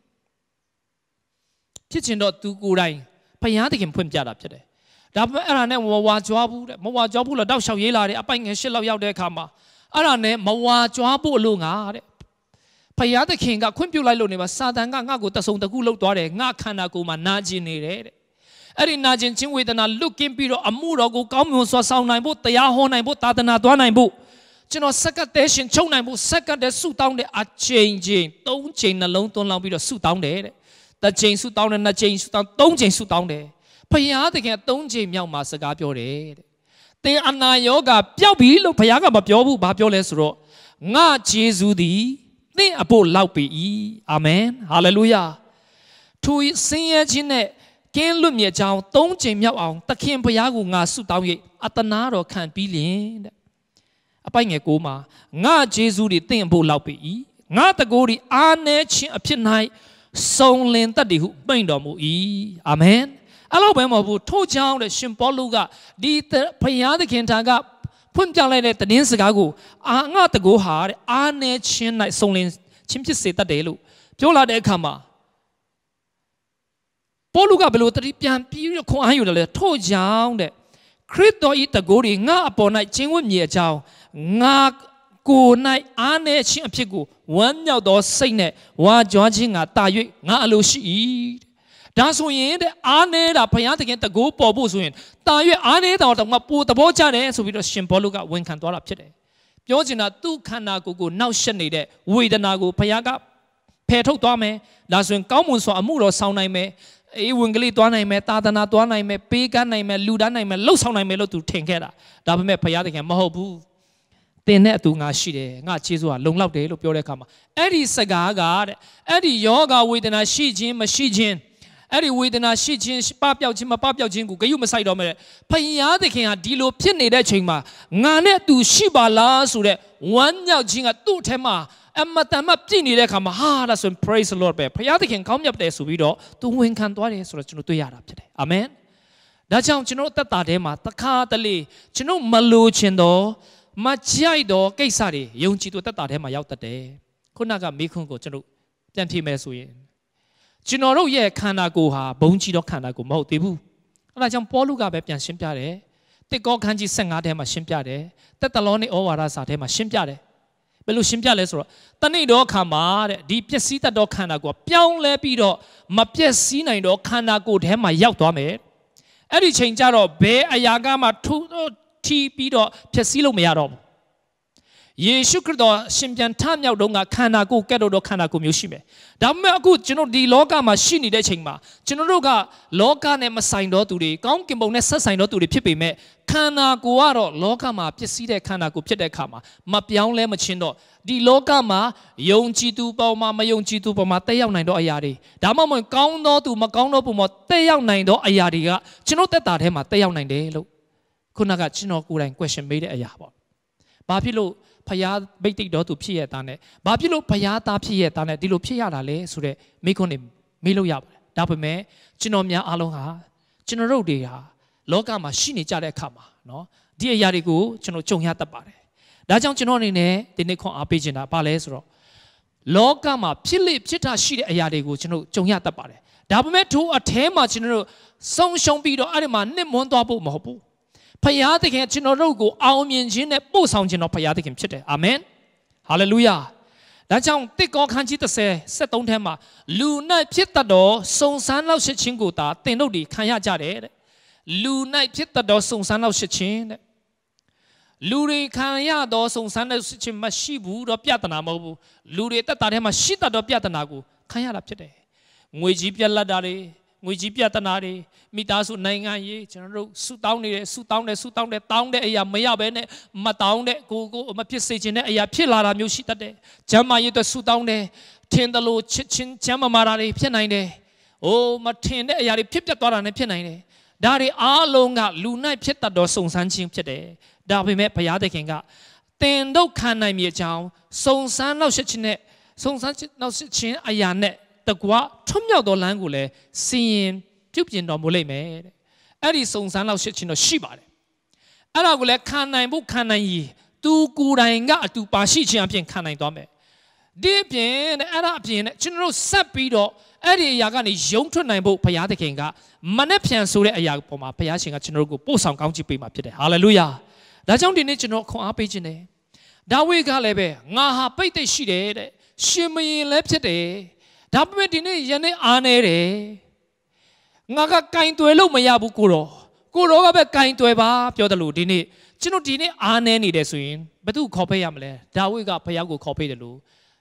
ဖြစ်ချင်တော့သူကိုယ်တိုင်ဘုရားသခင်ဖွင့်ပြတာဖြစ်တယ်ဒါပေမဲ့အဲ့ဒါနဲ့မဝါကြွားဘူးတဲ့မဝါကြွားဘူးလို့တောက်လျှောက်ရေးလာတယ်အပိုင်ငယ်ရှစ်လောက်ရောက်တဲ့အခါမှာအဲ့ဒါနဲ့မဝါကြွားဖို့အလို့ငါတဲ့ဖယားသခင်ကခွင့်ပြုလိုက်လို့နေမှာစာတန်ကငါ့ကိုတဆုံတကူလှုပ်သွားတယ်ငါခန္ဓာကိုယ်မှာနာကျင်နေတယ်တဲ့အဲ့ဒီနာကျင်ခြင်းဝေဒနာလွတ်ကင်းပြီးတော့အမှုတော်ကိုကောင်းမွန်စွာဆောင်နိုင်ဖို့တရားဟောနိုင်ဖို့သာသနာသွားနိုင်ဖို့ကျွန်တော်စက္ကတဲရှင်ချုပ်နိုင်ဖို့စက္ကတဲဆုတောင်းတဲ့အချိန်ချင်း၃ချိန်နှလုံးသွင်းလောင်းပြီးတော့ဆုတောင်းတယ်တဲ့တစ်ချိန်ဆုတောင်းတယ်နှစ်ချိန်ဆုတောင်းသုံးချိန်ဆုတောင်းတယ်ဖယားသခင်၃ချိန်မြောက်မှာစကားပြောတယ်တဲ့သင်အနာယောဂပျောက်ပြီလို့ဖယားကမပြောဘူးဘာပြောလဲဆိုတော့ငါဂျေဇူးသည်သင်အဖို့လောက်ပြီ။အာမင်။ဟာလေလုယာ။ထိုဆင်းရဲခြင်းနဲ့ကင်းလွတ်မြေကြောင်းသုံးချိန်မြောက်အောင် သခင်ဘုရားကိုငါဆုတောင်း၍အတနာတော်ခံပြီးလျင်တဲ့အပိုင်ငယ်ကိုမှာငါဂျေဇူးတွေတင့်ဖို့လောက်ပြီငါတကိုးတွေအာနဲခြင်းအဖြစ်၌စုံလင်တတ်တယ်ဟုပိန့်တော်မူ၏အာမင်အဲ့လိုပဲမဟုတ်ဘူးထို့ကြောင့်တဲ့ရှင်ပေါလုကဒီဘုရားသခင်ထံကဖွင့်ပြလိုက်တဲ့တင်းစကားကိုအာငါတကိုးဟာတဲ့အာနေချင်း၌စုံလင်ချင်းဖြစ်စေတတ်တယ်လို့ပြောလာတဲ့အခါမှာပေါလုကဘယ်လိုတတိပြန်ပြီးခွန်အားယူတယ်လဲထို့ကြောင့်တဲ့ခရစ်တော်ဤတကိုးတွေငါအပေါ်၌ခြင်းဝတ်မြေအကြောင်းငါကိုယ်၌အားနည်းခြင်းအဖြစ်ကိုဝမ်းမြောက်သောစိတ်နဲ့ဝါကြွားခြင်းကတာ၍ငါအလိုရှိ၏ဒါဆိုရင်တဲ့အားနေတာဘုရားသခင်တကိုးပေါ်ဖို့ဆိုရင်တာရွေ့အားနေတာတော့ငါပိုသဘောကျတယ်ဆိုပြီးတော့ရှင်ဘောလုကဝန်ခံသွားတာဖြစ်တယ်။ပြောချင်တာသူ့ခန္ဓာကိုယ်ကိုနှောက်ရှက်နေတဲ့ဝေဒနာကိုဘုရားကဖယ်ထုတ်သွားမယ်။ဒါဆိုရင်ကောင်းမွန်စွာအမှုတော်ဆောင်နိုင်မယ်။အေးဝင်ကလေးသွားနိုင်မယ်၊သာသနာသွားနိုင်မယ်၊ပေးကမ်းနိုင်မယ်၊လူဒါန်းနိုင်မယ်၊လှုပ်ဆောင်နိုင်မယ်လို့သူထင်ခဲ့တာ။ဒါပေမဲ့ဘုရားသခင်မဟုတ်ဘူး။တင်တဲ့အတူငါရှိတယ်ငါခြေစိုးကလုံလောက်တယ်လို့ပြောတဲ့အခါမှာအဲ့ဒီစကားကတဲ့အဲ့ဒီယောဂဝေဒနာရှိခြင်းမရှိခြင်းအဲ့ဒီဝေဒနာရှိခြင်းပပျောက်ခြင်းမပပျောက်ခြင်းကိုဂရုမစိုက်တော့မဲ့ဖယားသခင်ဟာဒီလိုဖြစ်နေတဲ့ချိန်မှာငါနဲ့သူရှိပါလားဆိုတဲ့ဝမ်းမြောက်ခြင်းကသူ့ထဲမှာအမတန်မှပြည့်နေတဲ့အခါမှာဟာဒါဆိုရင် praise the lord ပဲဖယားသခင်ကောင်းမြတ်တယ်ဆိုပြီးတော့သူဝင်ခံသွားတယ်ဆိုတော့ကျွန်တော်တွေ့ရတာဖြစ်တယ်အာမင်ဒါကြောင့်ကျွန်တော်တက်တာထဲမှာတခါတလေကျွန်တော်မလိုချင်တော့မကြိုက်တော့ကိစ္စတွေယုံကြည်သူတက်တာထဲမှာရောက်တတ်တယ်ခုနကမိခွန်းကိုကျွန်တော်ပြန်ဖြေမယ်ဆိုရင်ကျွန်တော်တို့ရဲ့ခန္ဓာကိုယ်ဟာဘုံကြီးတော့ခန္ဓာကိုယ်မဟုတ်သေးဘူးအဲဒါကြောင့်ပေါလုကပဲပြန်ရှင်းပြတယ်တစ်ကောခန်းကြီး15ထဲမှာရှင်းပြတယ်တက်တလောနေဩဝါဒစာထဲမှာရှင်းပြတယ်ဘယ်လိုရှင်းပြလဲဆိုတော့တဏိတော်ခါမှာတဲ့ဒီပျက်စီးတတ်သောခန္ဓာကိုယ်ပြောင်းလဲပြီးတော့မပျက်စီးနိုင်တော့ခန္ဓာကိုယ်ထဲမှာရောက်သွားမယ်အဲ့ဒီချိန်ကျတော့ဘယ်အရာကမှထူထီပြီးတော့ပျက်စီးလို့မရတော့ဘူးယေရှုခရစ်တော်ရှင်ပြန်ထမြောက်တော့ကခန္ဓာကိုယ်ကဲ့သို့သောခန္ဓာကိုယ်မျိုးရှိမယ်။ဒါပေမဲ့အခုကျွန်တော်ဒီလောကမှာရှိနေတဲ့အချိန်မှာကျွန်တော်တို့ကလောကနဲ့မဆိုင်တော့သူတွေကောင်းကင်ဘုံနဲ့ဆက်ဆိုင်တော့သူတွေဖြစ်ပေမဲ့ခန္ဓာကိုယ်ကတော့လောကမှာပျက်စီးတဲ့ခန္ဓာကိုယ်ဖြစ်တဲ့အခါမှာမပြောင်းလဲမချင်းတော့ဒီလောကမှာယုံကြည်သူပေါ်မှာမယုံကြည်သူပေါ်မှာတက်ရောက်နိုင်တော့အရာတွေဒါမှမဟုတ်ကောင်းသောသူမကောင်းသောပုံမှာတက်ရောက်နိုင်တော့အရာတွေကကျွန်တော်တက်တာထဲမှာတက်ရောက်နိုင်တယ်လို့ခုနကကျွန်တော်ကိုယ်တိုင် question မေးတဲ့အရာပေါ့။ဘာဖြစ်လို့ဖျားမိတ်တိတ်တော်သူဖြစ်ရတာနဲ့ဘာဖြစ်လို့ဖျားသားဖြစ်ရတာနဲ့ဒီလိုဖြစ်ရတာလဲဆိုတော့မိခွန်းနေမေးလို့ရပါတယ်ဒါပေမဲ့ကျွန်တော်များအားလုံးဟာကျွန်တော်တို့တွေဟာလောကမှာရှိနေကြတဲ့အခါမှာเนาะဒီအရာတွေကိုကျွန်တော်ကြုံရတတ်ပါတယ်ဒါကြောင့်ကျွန်တော်အနေနဲ့ဒီနေ့ခွန်အားပေးချင်တာဘာလဲဆိုတော့လောကမှာဖြစ်လေဖြစ်တာရှိတဲ့အရာတွေကိုကျွန်တော်ကြုံရတတ်ပါတယ်ဒါပေမဲ့ထိုအထဲမှာကျွန်တော်တို့ဆုံးရှုံးပြီးတော့အဲ့ဒီမှာနှစ်မွန်းသွားဖို့မဟုတ်ဘူးဖယားသခင်ကျွန်တော်တို့ကိုအောင်မြင်ခြင်းနဲ့ပို့ဆောင်ခြင်းတော်ဖယားသခင်ဖြစ်တယ်အာမင်ဟာလေလုယာဒါကြောင့်တစ်ကောခန်းကြီး30 73ထဲမှာလူ၌ဖြစ်တတ်သောစုံစမ်းလောက်ရှိခြင်းကိုသာသင်တို့ဒီခံရကြတယ်တဲ့လူ၌ဖြစ်တတ်သောစုံစမ်းလောက်ရှိခြင်းတဲ့လူတွေခံရသောစုံစမ်းတဲ့ရှိခြင်းမရှိဘူးတော့ပြဿနာမဟုတ်ဘူးလူတွေတက်တာထဲမှာရှိတတ်သောပြဿနာကိုခံရတာဖြစ်တယ်ငွေကြီးပြက်လက်တာတွေငွေကြီးပြဿနာတွေမိသားစုနိုင်ငံရေးကျွန်တော်တို့ဆူတောင်းနေတယ်ဆူတောင်းတယ်ဆူတောင်းတယ်တောင်းတဲ့အရာမရဘဲနဲ့မတောင်းတဲ့ကိုကိုမဖြစ်စေခြင်းတဲ့အရာဖြစ်လာတာမျိုးရှိတတ်တယ်။ဂျမ်းမာရေးအတွက်ဆူတောင်းတယ်ထင်တယ်လို့ချစ်ချင်းဂျမ်းမာမာတာတွေဖြစ်နိုင်တယ်။အိုးမထင်တဲ့အရာတွေဖြစ်ပြသွားတာနဲ့ဖြစ်နိုင်တယ်။ဒါတွေအားလုံးကလူ၌ဖြစ်တတ်သောစုံစမ်းခြင်းဖြစ်တယ်။ဒါပေမဲ့ဘုရားသခင်ကသင်တို့ခံနိုင်မြေအကြောင်းစုံစမ်းနောက်ရှိခြင်းနဲ့စုံစမ်းနောက်ရှိခြင်းအရာနဲ့တကွထွတ်မြောက်သောလမ်းကိုလည်းစင်ရင်ပြုတ်ပြင်တော်မူလိမ့်မယ်တဲ့အဲ့ဒီစုံစမ်းလောက်ရှင်းချင်တော့ရှိပါတယ်အဲ့ဒါကိုလည်းခံနိုင်ဖို့ခံနိုင်ရည်သူကိုယ်တိုင်ကအတူပါရှိခြင်းအပြင်ခံနိုင်သွားမယ်ဒီအပြင်တဲ့အဲ့ဒါအပြင်တဲ့ကျွန်တော်တို့ဆက်ပြီးတော့အဲ့ဒီအရာကနေယုံထွက်နိုင်ဖို့ဘုရားသခင်ကမနဲ့ပြန်ဆိုတဲ့အရာပေါ်မှာဘုရားရှင်ကကျွန်တော်တို့ကိုပို့ဆောင်ကောင်းချီးပေးမှာဖြစ်တယ်ဟာလေလုယာဒါကြောင့်ဒီနေ့ကျွန်တော်ခွန်အားပေးခြင်းတယ်ဒါဝိကလည်းပဲငါဟာပိတ်သိက်ရှိတယ်တဲ့ရှင်မရင်လည်းဖြစ်တယ်ဒါပေမဲ့ဒီနေ့ယနေ့အားနေတယ်ငါကကင်သွယ်လို့မရဘူးကိုတော့ကိုတော့ကပဲကင်သွယ်ပါပြောတယ်လို့ဒီနေ့ကျွန်တော်ဒီနေ့အားနေနေတယ်ဆိုရင်ဘသူခေါ်ဖိတ်ရမလဲဒါဝိကဖယောင်းကိုခေါ်ဖိတ်တယ်လို့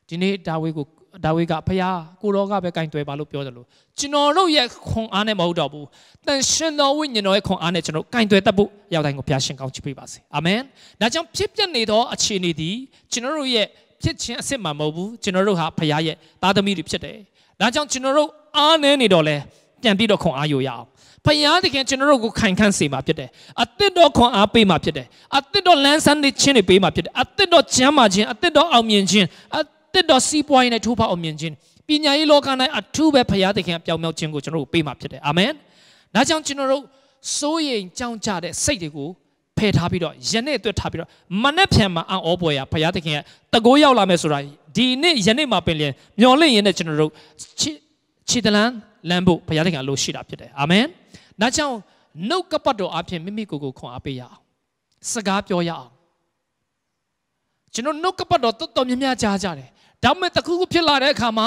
ဒီနေ့ဒါဝိကိုဒါဝိကဖယားကိုတော်ကပဲကင်တွယ်ပါလို့ပြောတယ်လို့ကျွန်တော်တို့ရဲ့ခွန်အားနဲ့မဟုတ်တော့ဘူးတန်ရှင်တော်ဝိညာဉ်တော်ရဲ့ခွန်အားနဲ့ကျွန်တော်ကင်တွယ်တတ်ဖို့ရောက်တိုင်းကိုဖျားရှင်ကောင်းချပေးပါစေအာမင်ဒါကြောင့်ဖြစ်ပျက်နေသောအခြေအနေသည်ကျွန်တော်တို့ရဲ့ဖြစ်ခြင်းအစ်စ်မှမဟုတ်ဘူးကျွန်တော်တို့ဟာဖခင်ရဲ့သားသမီးတွေဖြစ်တယ်ဒါကြောင့်ကျွန်တော်တို့အားနည်းနေတော့လဲပြန်ပြီးတော့ခွန်အားယူရအောင်ဖခင်တခင်ကျွန်တော်တို့ကိုခိုင်ခန့်စေမှာဖြစ်တယ်အသစ်တော်ခွန်အားပေးမှာဖြစ်တယ်အသစ်တော်လန်းဆန်းနေခြင်းတွေပေးမှာဖြစ်တယ်အသစ်တော်ကျမ်းမာခြင်းအသစ်တော်အောင်မြင်ခြင်းအသစ်တော်စီးပွားရေးနဲ့ထိုးဖောက်အောင်မြင်ခြင်းပညာရေးလောက၌အထူးပဲဖခင်တခင်ပြောင်မြောက်ခြင်းကိုကျွန်တော်တို့ပေးမှာဖြစ်တယ်အာမင်ဒါကြောင့်ကျွန်တော်တို့စိုးရိမ်ကြောင့်ကြတဲ့စိတ်တွေကိုဖယ်ထားပြီးတော့ယနေ့အတွက်ထားပြီးတော့မနေ့ဖြန်မှာအံ့ဩပွေရဘုရားသခင်ကတကိုးရောက်လာမယ်ဆိုတာဒီနေ့ယနေ့မှာပင်လျင်မျော်လင့်ရင်းနဲ့ကျွန်တော်တို့ခြေတလန်းလမ်းဖို့ဘုရားသခင်အလိုရှိတာဖြစ်တယ်အာမင်။ဒါကြောင့်နှုတ်ကပတ်တော်အပြင်မိမိကိုယ်ကိုခွန်အားပေးရအောင်။စကားပြောရအောင်။ကျွန်တော်နှုတ်ကပတ်တော်တော်တော်များများကြားကြတယ်။ဒါပေမဲ့တခုခုဖြစ်လာတဲ့အခါမှာ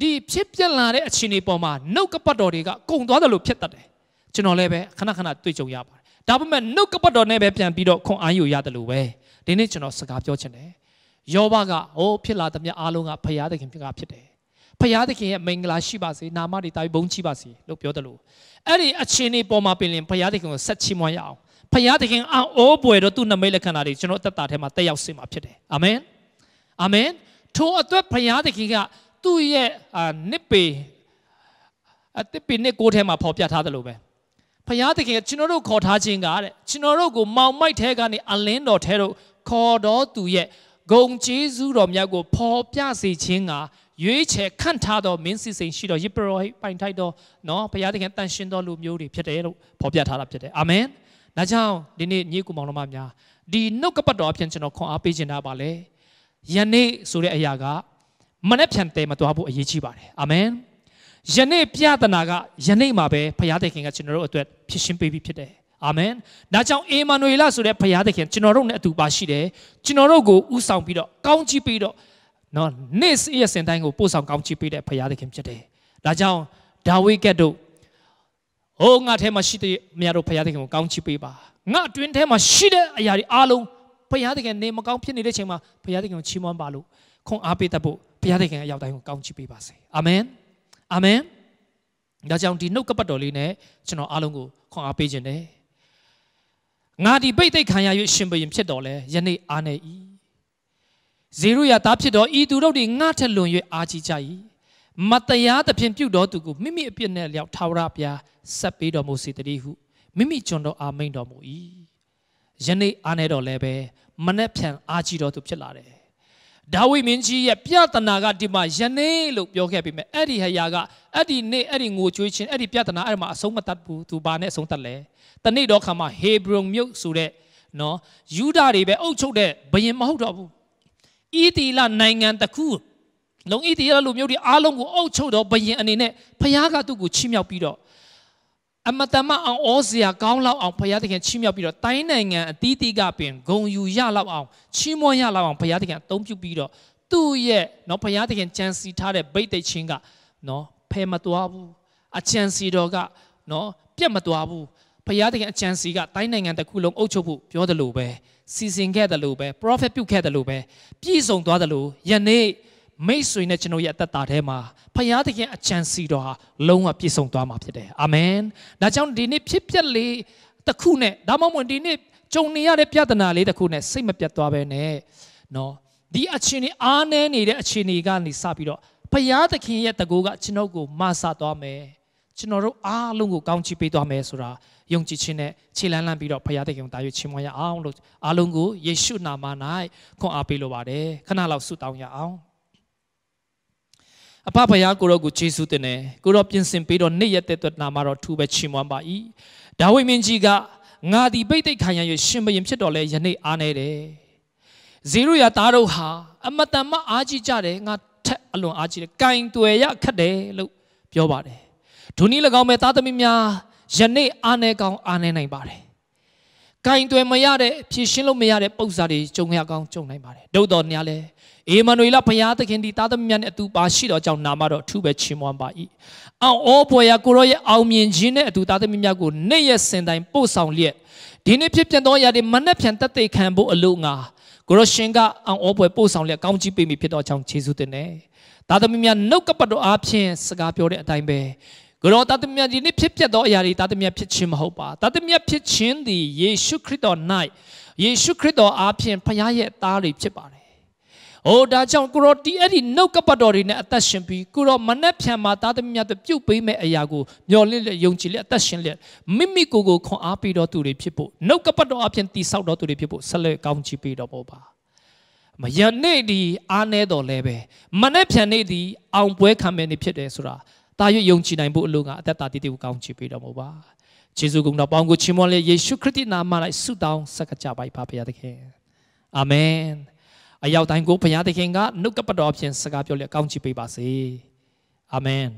ဒီဖြစ်ပြက်လာတဲ့အခြေအနေပေါ်မှာနှုတ်ကပတ်တော်တွေကကုံသွားတယ်လို့ဖြစ်တတ်တယ်။ကျွန်တော်လည်းပဲခဏခဏတွေ့ကြုံရပါတယ်ဒါပေမဲ့နှုတ်ကပတ်တော်နဲ့ပဲပြန်ပြီးတော့ခွန်အားယူရတယ်လို့ပဲဒီနေ့ကျွန်တော်စကားပြောချင်တယ်ယောဘကဟိုဖြစ်လာသမျှအားလုံးကဖရာသခင်ဖြစ်တာဖြစ်တယ်ဖရာသခင်ရဲ့မင်္ဂလာရှိပါစေနာမတွေတာပြီးဘုန်းကြီးပါစေလို့ပြောတယ်လို့အဲ့ဒီအခြေအနေပေါ်မှာပင်လင်ဖရာသခင်ကိုဆက်ချီးမွမ်းရအောင်ဖရာသခင်အောပွေတော့သူ့နမိတ်လက္ခဏာတွေကျွန်တော်အသက်တာထဲမှာတက်ရောက်စေမှာဖြစ်တယ်အာမင်အာမင်ထိုအတွက်ဖရာသခင်ကသူ့ရဲ့နစ်ပေအတစ်ပိနစ်ကိုထဲမှာဖော်ပြထားတယ်လို့ပဲဖယားသခင်ကကျွန်တော်တို့ခေါ်ထားခြင်းကတဲ့ကျွန်တော်တို့ကိုမောင်မိုက်ထဲကနေအလင်းတော်ထဲတို့ခေါ်တော်သူရဲ့ဂုံကျေးဇူးတော်မြတ်ကိုဖော်ပြစေခြင်းကရွေးချယ်ခန့်ထားသောမင်းစစ်စိန်ရှိတော်ယေပရောဟိပိုင်ထိုက်တော်နော်ဘုရားသခင်တန်ရှင်တော်လူမျိုးတွေဖြစ်တယ်လို့ဖော်ပြထားတာဖြစ်တယ်အာမင်ဒါကြောင့်ဒီနေ့ညီကူမောင်နှမများဒီနှုတ်ကပတ်တော်အဖြစ်ကျွန်တော်ခွန်အားပေးခြင်းတာပါလေယနေ့ဆိုတဲ့အရာကမနေ့ဖြန်တယ်မသွားဖို့အရေးကြီးပါတယ်အာမင်ယနေ့ပြဒနာကယနေ့မှာပဲဘုရားသခင်ကကျွန်တော်တို့အတွက်ဖြစ်ရှင်းပေးပြီးဖြစ်တယ်အာမင်ဒါကြောင့်အေမနွေလဆိုတဲ့ဘုရားသခင်ကျွန်တော်တို့နဲ့အတူပါရှိတယ်ကျွန်တော်တို့ကိုဥဆောင်ပြီးတော့ကောင်းချီးပေးတော့နော်နေ့ရက်စဉ်တိုင်းကိုပို့ဆောင်ကောင်းချီးပေးတဲ့ဘုရားသခင်ဖြစ်တယ်ဒါကြောင့်ဒါဝိကတ်တို့ဟိုးငါထဲမှာရှိတဲ့မြတ်တို့ဘုရားသခင်ကိုကောင်းချီးပေးပါငါအတွင်းထဲမှာရှိတဲ့အရာတွေအားလုံးဘုရားသခင်နေမကောင်းဖြစ်နေတဲ့ချိန်မှာဘုရားသခင်ကိုချီးမွမ်းပါလို့ခွန်အားပေးတတ်ဖို့ဘုရားသခင်အရောက်တိုင်းကိုကောင်းချီးပေးပါစေအာမင်အာမင်ဒါကြောင့်ဒီနှုတ်ကပတ်တော်လေးနဲ့ကျွန်တော်အားလုံးကိုခွန်အားပေးခြင်းတယ်ငါဒီပိတ်သိက်ခံရ၍ရှင်ဘုရင်ဖြစ်တော်လဲယနေ့အားနေ၏ဇေရုယာသားဖြစ်တော်ဤသူတို့သည်ငှထက်လွန်၍အာကြီးကြ၏မတရားသဖြင့်ပြုတော်သူကိုမိမိအပြစ်နဲ့လျောက်ထာဝရဘုရားဆက်ပေးတော်မူစေတည်းဟုမိမိကျွန်တော်အာမိန်တော်မူ၏ယနေ့အာနေတော်လည်းပဲမနှက်ဖြန်အာကြီးတော်သူဖြစ်လာတယ်ဒါဝိမင်းကြီးရဲ့ပြတနာကဒီမှာယနေ့လို့ပြောခဲ့ပြီမဲ့အဲ့ဒီဟရာကအဲ့ဒီနေ့အဲ့ဒီငိုကြွေးခြင်းအဲ့ဒီပြတနာအဲ့မှာအဆုံးမတတ်ဘူးသူဘာနဲ့အဆုံးတတ်လဲတနေ့တော့ခါမှာဟေဘရုန်မြို့ဆိုတဲ့နော်ယူဒတွေပဲအုပ်ချုပ်တဲ့ဘရင်မဟုတ်တော့ဘူးဤတီလာနိုင်ငံတစ်ခုလုံးဤတီလာလူမျိုးတွေအားလုံးကိုအုပ်ချုပ်တော့ဘရင်အနေနဲ့ဖခင်ကသူ့ကိုချီးမြှောက်ပြီးတော့အမတမအောင်ဩစရာကောင်းလောက်အောင်ဘုရားသခင်ချီးမြှောက်ပြီးတော့တိုင်းနိုင်ငံအသီးသီးကပင်ဂုံယူရလောက်အောင်ချီးမွမ်းရလောက်အောင်ဘုရားသခင်အသုံးပြုပြီးတော့သူ့ရဲ့နော်ဘုရားသခင်ကြံစီထားတဲ့ဗိတ်သိက်ချင်းကနော်ဖယ်မသွားဘူးအကြံစီတော်ကနော်ပြတ်မသွားဘူးဘုရားသခင်အကြံစီကတိုင်းနိုင်ငံတစ်ခုလုံးအုပ်ချုပ်ဖို့ပြောတယ်လို့ပဲစီစဉ်ခဲ့တယ်လို့ပဲ prophet ပြုခဲ့တယ်လို့ပဲပြည့်စုံသွားတယ်လို့ယနေ့မိတ်ဆွေနဲ့ကျွန်တော်ရဲ့အသက်တာထဲမှာဖခင်သခင်အကြံစီတော်ဟာလုံးဝပြည့်စုံသွားမှာဖြစ်တယ်အာမင်ဒါကြောင့်ဒီနေ့ဖြစ်ပျက်လေတစ်ခုနဲ့ဒါမှမဟုတ်ဒီနေ့ကြုံနေရတဲ့ပြဿနာလေးတစ်ခုနဲ့စိတ်မပြတ်သွားပဲနဲ့နော်ဒီအခြေအနေအားနည်းနေတဲ့အခြေအနေကနေစပြီးတော့ဖခင်သခင်ရဲ့တကူကကျွန်တော်ကိုမဆသွားမယ်ကျွန်တော်တို့အားလုံးကိုကောင်းချီးပေးသွားမယ်ဆိုတာယုံကြည်ခြင်းနဲ့ခြေလှမ်းလှမ်းပြီးတော့ဖခင်သခင်ကိုတာ၍ချီးမွမ်းရအောင်လို့အားလုံးကိုယေရှုနာမ၌ခွန်အားပေးလိုပါတယ်ခဏလောက်ဆုတောင်းရအောင်အဖဖယားကိုရောကိုယေရှုတင်တယ်ကိုရောပြင်ဆင်ပေးတော့နေ့ရက်တဲ့အတွက်နာမှာတော့ထူပဲချီးမွမ်းပါ၏ဒါဝိမင်းကြီးကငါဒီပိတ်သိက်ခံရ၍ရှင်ဘရင်ဖြစ်တော်လဲယနေ့အားနေတယ်ဇေရုရသားတို့ဟာအမတန်မအားကြီးကြတယ်ငါထက်အလွန်အားကြီးတယ်ကင်တွယ်ရခတ်တယ်လို့ပြောပါတယ်ဒုနည်း၎င်းမဲ့သားသမီးများယနေ့အားနေကောင်းအားနေနိုင်ပါတယ်ကင်တွယ်မရတဲ့ဖြည့်ရှင်းလို့မရတဲ့ပုံစံတွေကြုံရကောင်းကြုံနိုင်ပါတယ်တို့တော်ညာလဲအေမနွေလဘုရားသခင်ဒီသားသမီးများနဲ့အတူပါရှိတော်ကြောင့်နာမတော်အထူးပဲချီးမွမ်းပါ၏အောင်ဩဖွယ်ရာကိုရောရဲ့အောင်မြင်ခြင်းနဲ့အတူသားသမီးများကိုနေ့ရက်စင်တိုင်းပို့ဆောင်လျက်ဒီနေ့ဖြစ်ပြန်သောအရာတွေမနှက်ဖြန်တတ်သိခံဖို့အလို့ငါကိုရောရှင်ကအောင်ဩဖွယ်ပို့ဆောင်လျက်ကောင်းချီးပေးမိဖြစ်တော်ကြောင့်ယေရှုတင်တယ်သားသမီးများနှုတ်ကပတ်တော်အားဖြင့်စကားပြောတဲ့အတိုင်းပဲကိုရောသားသမီးများဒီနေ့ဖြစ်ပျက်သောအရာတွေသားသမီးများဖြစ်ခြင်းမဟုတ်ပါသားသမီးများဖြစ်ခြင်းသည်ယေရှုခရစ်တော်၌ယေရှုခရစ်တော်အားဖြင့်ဖခင်ရဲ့သားတွေဖြစ်ပါတယ်အိုးဒါကြောင့်ကိုရောတီအဲ့ဒီနှုတ်ကပတ်တော်တွေနဲ့အသက်ရှင်ပြီးကိုရောမနှက်ဖြံမှာသားသမီးများတို့ပြုတ်ပေးမဲ့အရာကိုမျော်လင့်လက်ယုံကြည်လက်အသက်ရှင်လက်မိမိကိုယ်ကိုခွန်အားပေးတော်သူတွေဖြစ်ဖို့နှုတ်ကပတ်တော်အပြင်တိဆောက်တော်သူတွေဖြစ်ဖို့ဆက်လက်ကောင်းချီးပေးတော်ပေါ်ပါမယနေ့ဒီအားနေတော်လဲပဲမနှက်ဖြံနေ့ဒီအောင်ပွဲခံမယ်နေ့ဖြစ်တယ်ဆိုတာတာရွတ်ယုံကြည်နိုင်ဖို့အလို့ကအသက်တာတည်တည်ကိုကောင်းချီးပေးတော်မူပါယေရှုကုံတော်ပေါင်းကိုချီးမွမ်းလေယေရှုခရစ်နာမ၌ဆုတောင်းဆက်ကကြပါ၏ဖခင်အာမင်အရောက်တိုင်းကိုဘုရားသခင်ကနှုတ်ကပတော်ဖြင့်စကားပြောလျက်ကောင်းချီးပေးပါစေအာမင်